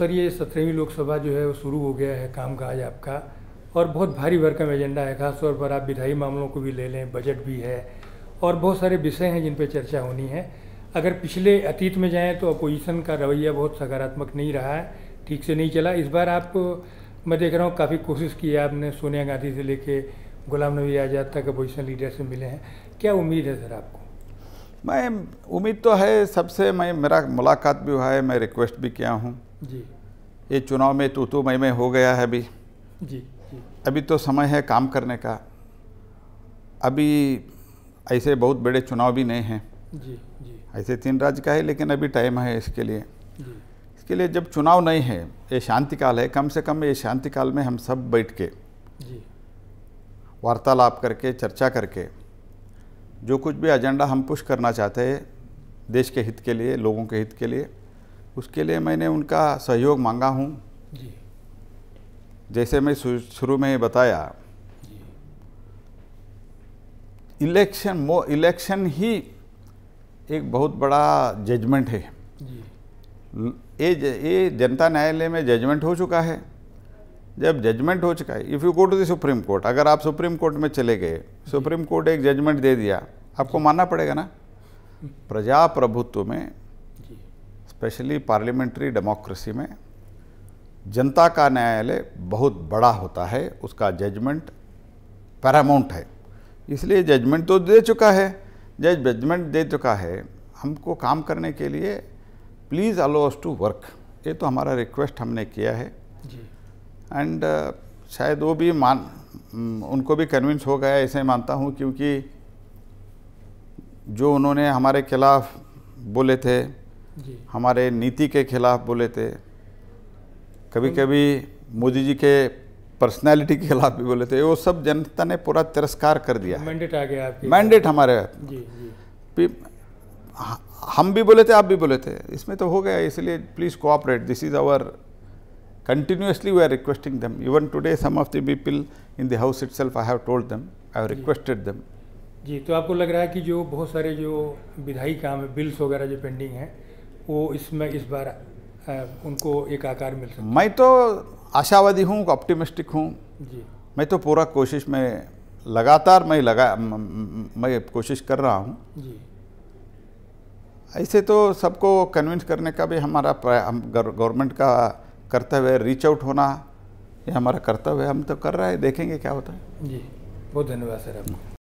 Sir ये सत्रहवीं लोकसभा जो है वो शुरू हो गया है कामकाज आपका और बहुत भारी भरकम एजेंडा है खासतौर पर आप विधायी मामलों को भी ले लें बजट भी है और बहुत सारे विषय हैं जिन पर चर्चा होनी है अगर पिछले अतीत में जाएँ तो अपोजिशन का रवैया बहुत सकारात्मक नहीं रहा है ठीक से नहीं चला इस बार आप मैं देख रहा हूँ काफ़ी कोशिश की है आपने सोनिया गांधी से लेके गुलाम नबी आज़ाद तक अपोजिशन लीडर से मिले हैं क्या उम्मीद है सर आपको मैं उम्मीद तो है सबसे मैं मेरा मुलाकात भी हुआ है मैं रिक्वेस्ट भी किया हूँ जी ये चुनाव में तो तो मई में हो गया है अभी जी, जी अभी तो समय है काम करने का अभी ऐसे बहुत बड़े चुनाव भी नहीं हैं जी जी ऐसे तीन राज्य का है लेकिन अभी टाइम है इसके लिए जी इसके लिए जब चुनाव नहीं है ये शांति काल है कम से कम ये शांति काल में हम सब बैठ के जी वार्तालाप करके चर्चा करके जो कुछ भी एजेंडा हम पुश करना चाहते हैं देश के हित के लिए लोगों के हित के लिए उसके लिए मैंने उनका सहयोग मांगा हूँ जैसे मैं शुरू में बताया इलेक्शन मो इलेक्शन ही एक बहुत बड़ा जजमेंट है ये ये जनता न्यायालय में जजमेंट हो चुका है जब जजमेंट हो चुका है if you go to the Supreme Court अगर आप सुप्रीम कोर्ट में चले गए सुप्रीम कोर्ट एक जजमेंट दे दिया आपको मानना पड़ेगा ना हम्म। प्रजा प्रभुत्व में स्पेशली पार्लियामेंट्री डेमोक्रेसी में जनता का न्यायालय बहुत बड़ा होता है उसका जजमेंट पैरामाउंट है इसलिए जजमेंट तो दे चुका है जज जजमेंट दे चुका है हमको काम करने के लिए please allow us to work ये तो हमारा रिक्वेस्ट हमने किया है एंड uh, शायद वो भी मान उनको भी कन्विंस हो गया ऐसे मानता हूँ क्योंकि जो उन्होंने हमारे खिलाफ बोले थे हमारे नीति के खिलाफ बोले थे कभी कभी मोदी जी के पर्सनैलिटी के खिलाफ भी बोले थे वो सब जनता ने पूरा तिरस्कार कर दिया मैंडेट आ गया मैंडेट हमारे जी, जी। हम भी बोले थे आप भी बोले थे इसमें तो हो गया इसलिए please cooperate this is our continuously we are requesting them even today some of the people in the house it I have told them I have requested them जी तो आपको लग रहा है कि जो बहुत सारे जो विधायी काम है बिल्स वगैरह जो पेंडिंग है वो इसमें इस बार उनको एक आकार मिल सकता मैं तो आशावादी हूँ ऑप्टिमिस्टिक हूँ जी मैं तो पूरा कोशिश में लगातार मैं लगा मैं कोशिश कर रहा हूँ जी ऐसे तो सबको कन्विंस करने का भी हमारा गवर्नमेंट का कर्तव्य है रीच आउट होना ये हमारा कर्तव्य है हम तो कर रहे हैं देखेंगे क्या होता है जी बहुत धन्यवाद सर आपको